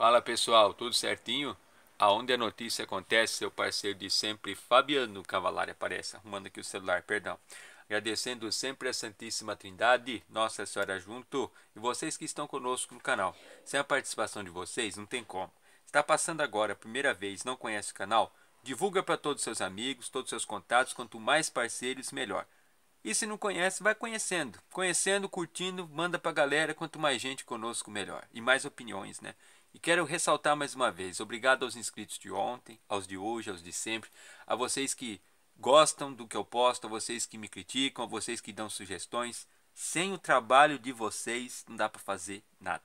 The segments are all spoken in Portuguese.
Fala pessoal, tudo certinho? Aonde a notícia acontece, seu parceiro de sempre, Fabiano Cavalari, aparece, arrumando aqui o celular, perdão. Agradecendo sempre a Santíssima Trindade, Nossa Senhora junto e vocês que estão conosco no canal. Sem a participação de vocês, não tem como. Está passando agora, primeira vez, não conhece o canal? Divulga para todos seus amigos, todos seus contatos, quanto mais parceiros, melhor. E se não conhece, vai conhecendo. Conhecendo, curtindo, manda para a galera, quanto mais gente conosco, melhor. E mais opiniões, né? E quero ressaltar mais uma vez, obrigado aos inscritos de ontem, aos de hoje, aos de sempre, a vocês que gostam do que eu posto, a vocês que me criticam, a vocês que dão sugestões. Sem o trabalho de vocês, não dá para fazer nada.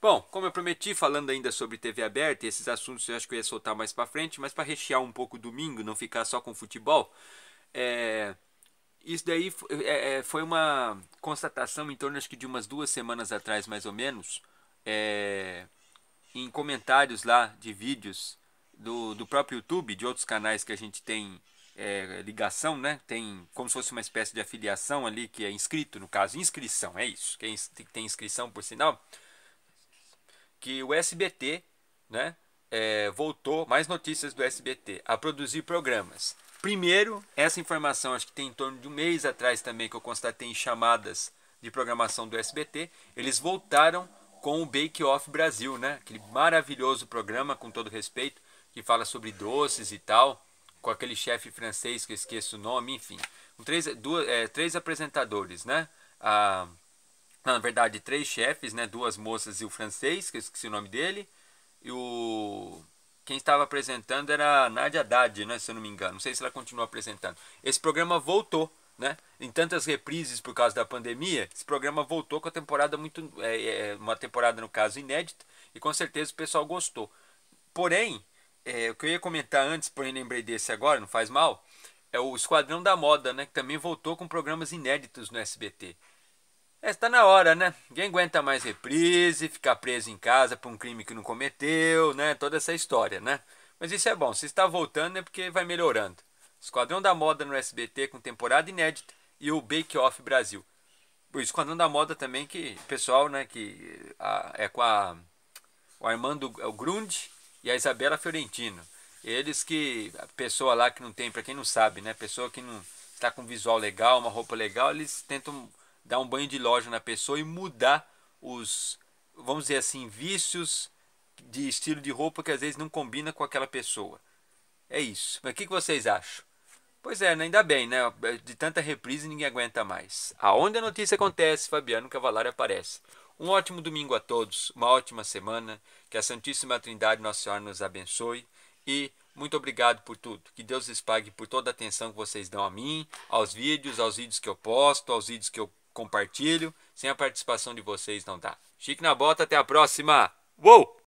Bom, como eu prometi, falando ainda sobre TV aberta, esses assuntos eu acho que eu ia soltar mais para frente, mas para rechear um pouco o domingo, não ficar só com futebol, é, isso daí é, é, foi uma constatação em torno acho que de umas duas semanas atrás, mais ou menos, é, em comentários lá de vídeos do, do próprio YouTube, de outros canais que a gente tem é, ligação, né? Tem como se fosse uma espécie de afiliação ali que é inscrito, no caso, inscrição, é isso. Quem é tem inscrição, por sinal, que o SBT, né? É, voltou, mais notícias do SBT, a produzir programas. Primeiro, essa informação, acho que tem em torno de um mês atrás também, que eu constatei em chamadas de programação do SBT, eles voltaram com o Bake Off Brasil, né? Aquele maravilhoso programa, com todo respeito, que fala sobre doces e tal, com aquele chefe francês que eu esqueço o nome, enfim. Com três, duas, é, três apresentadores, né? Ah, na verdade, três chefes, né? Duas moças e o francês, que eu esqueci o nome dele. E o... Quem estava apresentando era a Nadia Haddad, né? Se eu não me engano. Não sei se ela continua apresentando. Esse programa voltou né? Em tantas reprises por causa da pandemia, esse programa voltou com a temporada muito. É, é, é, uma temporada, no caso, inédita, e com certeza o pessoal gostou. Porém, é, o que eu ia comentar antes, porém lembrei desse agora, não faz mal, é o Esquadrão da Moda, né? Que também voltou com programas inéditos no SBT. Está é, na hora, né? Ninguém aguenta mais reprise, ficar preso em casa por um crime que não cometeu, né? Toda essa história, né? Mas isso é bom, se está voltando é porque vai melhorando. Esquadrão da Moda no SBT com temporada inédita e o Bake Off Brasil. O Esquadrão da Moda também que pessoal, né, que a, é com a é o Armando o Grund e a Isabela Fiorentino. Eles que a pessoa lá que não tem, para quem não sabe, né, pessoa que não está com visual legal, uma roupa legal, eles tentam dar um banho de loja na pessoa e mudar os, vamos dizer assim, vícios de estilo de roupa que às vezes não combina com aquela pessoa. É isso. Mas o que, que vocês acham? Pois é, ainda bem, né? De tanta reprise ninguém aguenta mais. Aonde a notícia acontece, Fabiano Cavalari aparece. Um ótimo domingo a todos, uma ótima semana, que a Santíssima Trindade Nossa Senhora nos abençoe e muito obrigado por tudo. Que Deus lhes pague por toda a atenção que vocês dão a mim, aos vídeos, aos vídeos que eu posto, aos vídeos que eu compartilho. Sem a participação de vocês não dá. Chique na bota, até a próxima. Uou!